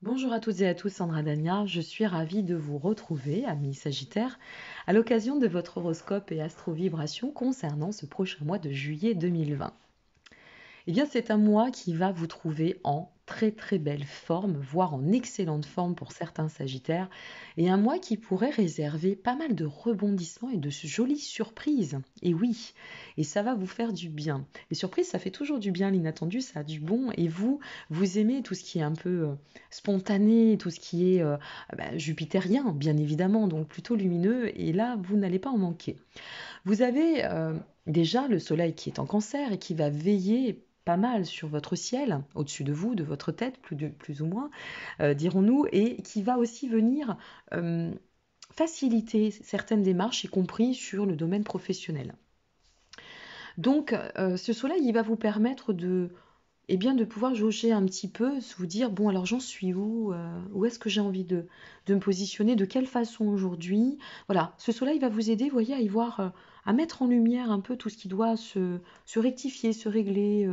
Bonjour à toutes et à tous, Sandra Dania. Je suis ravie de vous retrouver, amis Sagittaire, à l'occasion de votre horoscope et astro-vibration concernant ce prochain mois de juillet 2020. Eh bien, c'est un mois qui va vous trouver en très très belle forme, voire en excellente forme pour certains Sagittaires, et un mois qui pourrait réserver pas mal de rebondissements et de jolies surprises. Et oui, et ça va vous faire du bien. Les surprises, ça fait toujours du bien, l'inattendu, ça a du bon, et vous, vous aimez tout ce qui est un peu euh, spontané, tout ce qui est euh, bah, jupitérien, bien évidemment, donc plutôt lumineux, et là, vous n'allez pas en manquer. Vous avez... Euh, déjà le soleil qui est en cancer et qui va veiller mal sur votre ciel, au-dessus de vous, de votre tête, plus, de, plus ou moins, euh, dirons-nous, et qui va aussi venir euh, faciliter certaines démarches, y compris sur le domaine professionnel. Donc, euh, ce soleil, il va vous permettre de, eh bien, de pouvoir jauger un petit peu, vous dire, bon, alors j'en suis où Où est-ce que j'ai envie de, me positionner De quelle façon aujourd'hui Voilà, ce soleil va vous aider, voyez, à y voir, à mettre en lumière un peu tout ce qui doit se, rectifier, se régler,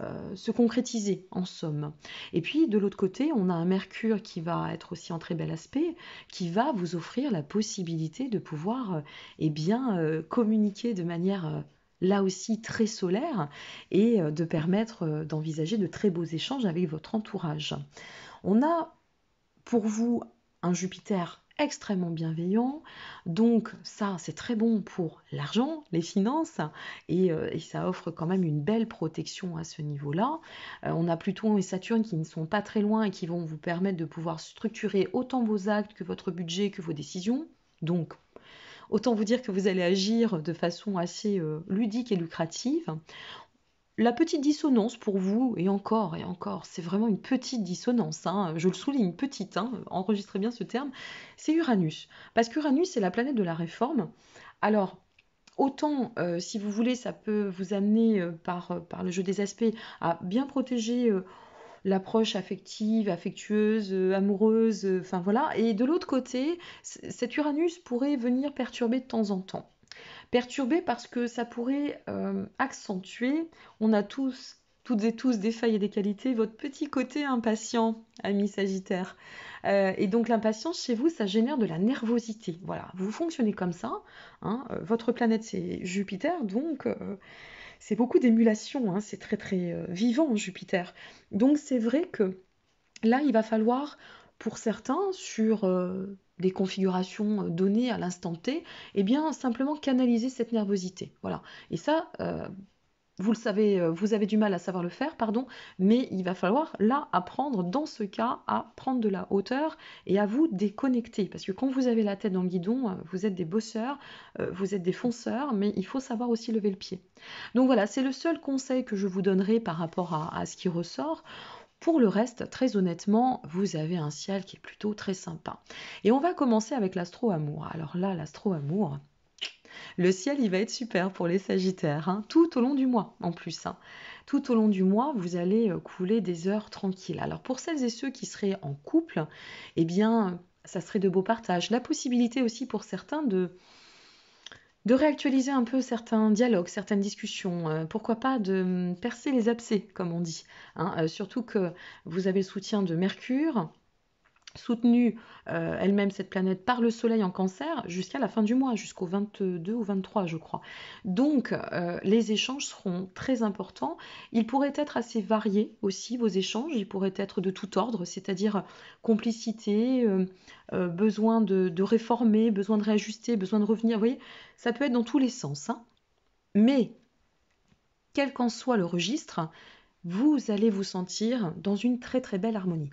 euh, se concrétiser en somme. Et puis de l'autre côté, on a un Mercure qui va être aussi en très bel aspect, qui va vous offrir la possibilité de pouvoir euh, eh bien, euh, communiquer de manière là aussi très solaire et de permettre d'envisager de très beaux échanges avec votre entourage. On a pour vous un Jupiter extrêmement bienveillant. Donc ça, c'est très bon pour l'argent, les finances, et, euh, ça offre quand même une belle protection à ce niveau-là. Euh, on a Pluton et Saturne qui ne sont pas très loin et qui vont vous permettre de pouvoir structurer autant vos actes que votre budget, que vos décisions. Donc, autant vous dire que vous allez agir de façon assez euh, ludique et lucrative la petite dissonance pour vous, et encore, et encore, c'est vraiment une petite dissonance, hein, je le souligne, petite, hein, enregistrez bien ce terme, c'est Uranus. Parce qu'Uranus, c'est la planète de la réforme. Alors, autant, euh, si vous voulez, ça peut vous amener euh, par, euh, par, le jeu des aspects à bien protéger l'approche affective, affectueuse, amoureuse, enfin voilà. Et de l'autre côté, cet Uranus pourrait venir perturber de temps en temps. Perturbé parce que ça pourrait euh, accentuer, on a tous, toutes et tous, des failles et des qualités, votre petit côté impatient, ami Sagittaire. Euh, et donc l'impatience chez vous, ça génère de la nervosité. Voilà, vous fonctionnez comme ça. Hein. Euh, votre planète, c'est Jupiter, donc... c'est beaucoup d'émulation, hein, c'est très très vivant Jupiter. Donc c'est vrai que là, il va falloir pour certains sur euh, des configurations euh, données à l'instant T, eh bien simplement canaliser cette nervosité. Voilà. Et ça, euh, vous le savez, vous avez du mal à savoir le faire, pardon, mais il va falloir là apprendre dans ce cas à prendre de la hauteur et à vous déconnecter. Parce que quand vous avez la tête dans le guidon, vous êtes des bosseurs, vous êtes des fonceurs, mais il faut savoir aussi lever le pied. Donc voilà, c'est le seul conseil que je vous donnerai par rapport à ce qui ressort. Pour le reste, très honnêtement, vous avez un ciel qui est plutôt très sympa. Et on va commencer avec l'astro-amour. Alors là, l'astro-amour, le ciel, il va être super pour les Sagittaires, hein. tout au long du mois en plus. Hein. Tout au long du mois, vous allez euh, couler des heures tranquilles. Alors pour celles et ceux qui seraient en couple, eh bien, ça serait de beaux partages. La possibilité aussi pour certains de de réactualiser un peu certains dialogues, certaines discussions, euh, pourquoi pas de mm, percer les abcès, comme on dit. Hein. Euh, surtout que vous avez le soutien de Mercure, soutenue euh, elle-même, cette planète, par le Soleil en cancer jusqu'à la fin du mois, jusqu'au 22 ou 23, je crois. Donc, euh, les échanges seront très importants. Ils pourraient être assez variés aussi, vos échanges. Ils pourraient être de tout ordre, c'est-à-dire complicité, euh, besoin de, réformer, besoin de réajuster, besoin de revenir. Vous voyez, ça peut être dans tous les sens. Hein. Mais, quel qu'en soit le registre, vous allez vous sentir dans une très très belle harmonie.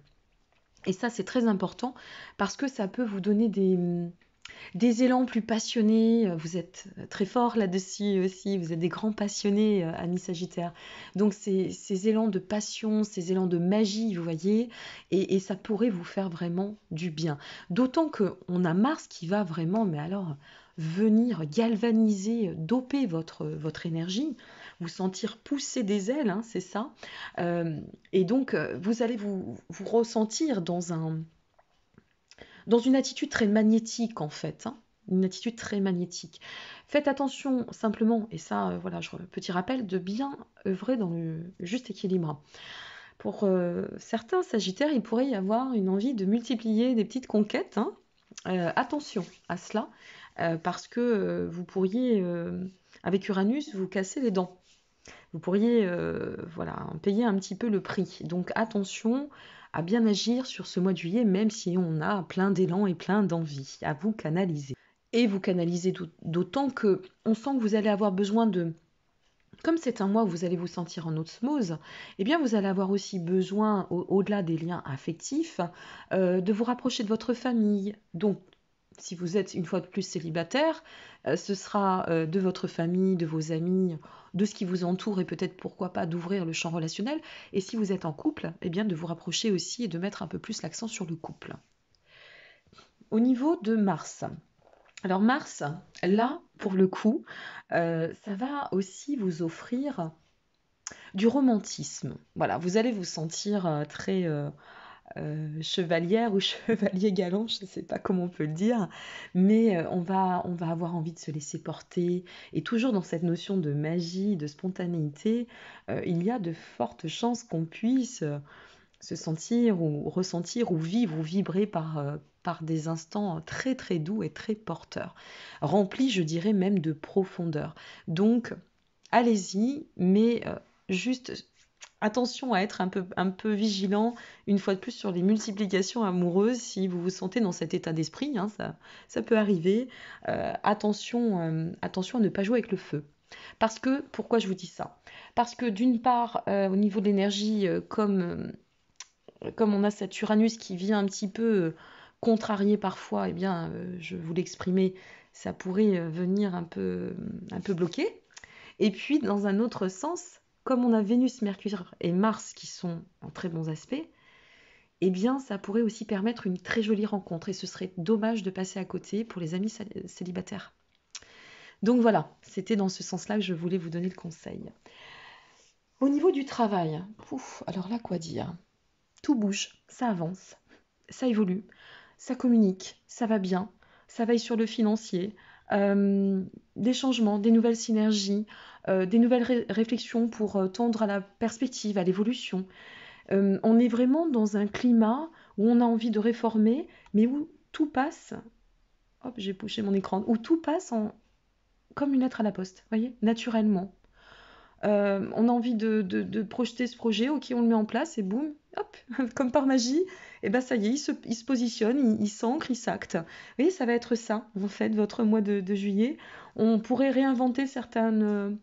Et ça, c'est très important parce que ça peut vous donner des, élans plus passionnés. Vous êtes très fort là-dessus aussi. Vous êtes des grands passionnés, euh, amis Sagittaire. Donc, ces, ces élans de passion, ces élans de magie, vous voyez, et, ça pourrait vous faire vraiment du bien. D'autant qu'on a Mars qui va vraiment, mais alors, venir galvaniser, doper votre, votre énergie vous sentir pousser des ailes, hein, c'est ça. Euh, et donc, euh, vous allez vous, ressentir dans, un, dans une attitude très magnétique, en fait. Hein, une attitude très magnétique. Faites attention simplement, et ça, euh, voilà, je, petit rappel, de bien œuvrer dans le juste équilibre. Pour certains sagittaires, il pourrait y avoir une envie de multiplier des petites conquêtes. Hein. attention à cela, parce que vous pourriez, avec Uranus, vous casser les dents vous pourriez euh, voilà, payer un petit peu le prix. Donc attention à bien agir sur ce mois de juillet, même si on a plein d'élan et plein d'envie à vous canaliser. Et vous canaliser d'autant que on sent que vous allez avoir besoin de comme c'est un mois où vous allez vous sentir en osmose, eh bien vous allez avoir aussi besoin, au-delà des liens affectifs, euh, de vous rapprocher de votre famille. Donc si vous êtes une fois de plus célibataire, euh, ce sera euh, de votre famille, de vos amis, de ce qui vous entoure et peut-être pourquoi pas d'ouvrir le champ relationnel. Et si vous êtes en couple, eh bien de vous rapprocher aussi et de mettre un peu plus l'accent sur le couple. Au niveau de Mars. Alors Mars, là, pour le coup, euh, ça va aussi vous offrir du romantisme. Voilà, vous allez vous sentir très euh, chevalière ou chevalier galant, je ne sais pas comment on peut le dire, mais euh, on, va, on va avoir envie de se laisser porter. Et toujours dans cette notion de magie, de spontanéité, euh, il y a de fortes chances qu'on puisse se sentir ou ressentir ou vivre ou vibrer par, par des instants très très doux et très porteurs, remplis je dirais même de profondeur. Donc allez-y, mais juste attention à être un peu, vigilant, une fois de plus, sur les multiplications amoureuses, si vous vous sentez dans cet état d'esprit, hein, ça, ça peut arriver. Euh, attention, euh, attention à ne pas jouer avec le feu. Parce que, pourquoi je vous dis ça Parce que d'une part, euh, au niveau de l'énergie, comme, comme on a cet Uranus qui vient un petit peu contrarié parfois, et eh bien, je vous l'exprimais, ça pourrait venir un peu, un peu bloqué. Et puis, dans un autre sens, comme on a Vénus, Mercure et Mars qui sont en très bons aspects, eh bien, ça pourrait aussi permettre une très jolie rencontre et ce serait dommage de passer à côté pour les amis célibataires. Donc voilà, c'était dans ce sens-là que je voulais vous donner le conseil. Au niveau du travail, pouf, alors là, quoi dire Tout bouge, ça avance, ça évolue, ça communique, ça va bien, ça veille sur le financier, euh, des changements, des nouvelles synergies, euh, des nouvelles réflexions pour euh, tendre à la perspective, à l'évolution. Euh, on est vraiment dans un climat où on a envie de réformer, mais où tout passe. Hop, j'ai bouché mon écran. Où tout passe en... comme une lettre à la poste, voyez, naturellement. on a envie de, de, projeter ce projet, ok, on le met en place et boum, hop, comme par magie, et ben ça y est, il se, il se positionne, il, s'ancre, il s'acte. Vous voyez, ça va être ça, en fait, votre mois de, de juillet. On pourrait réinventer certaines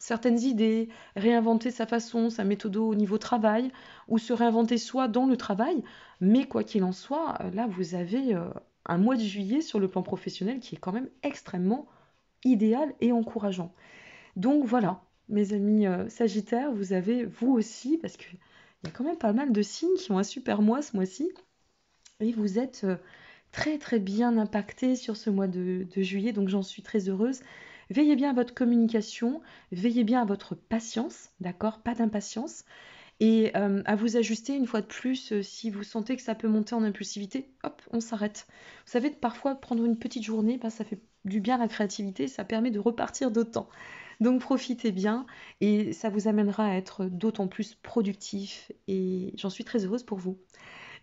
certaines idées, réinventer sa façon, sa méthode au niveau travail, ou se réinventer soi dans le travail. Mais quoi qu'il en soit, euh, là, vous avez euh, un mois de juillet sur le plan professionnel qui est quand même extrêmement idéal et encourageant. Donc voilà, mes amis euh, Sagittaires, vous avez vous aussi, parce qu'il y a quand même pas mal de signes qui ont un super mois ce mois-ci, et vous êtes très très bien impactés sur ce mois de juillet, donc j'en suis très heureuse. Veillez bien à votre communication, veillez bien à votre patience, d'accord Pas d'impatience. Et euh, à vous ajuster une fois de plus, euh, si vous sentez que ça peut monter en impulsivité, hop, on s'arrête. Vous savez, parfois prendre une petite journée, ben, ça fait du bien à la créativité, ça permet de repartir d'autant. Donc profitez bien et ça vous amènera à être d'autant plus productif et j'en suis très heureuse pour vous.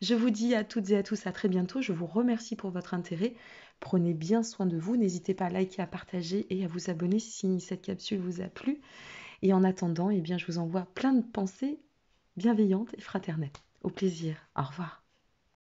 Je vous dis à toutes et à tous à très bientôt. Je vous remercie pour votre intérêt. Prenez bien soin de vous. N'hésitez pas à liker, à partager et à vous abonner si cette capsule vous a plu. Et en attendant, eh bien, je vous envoie plein de pensées bienveillantes et fraternelles. Au plaisir. Au revoir.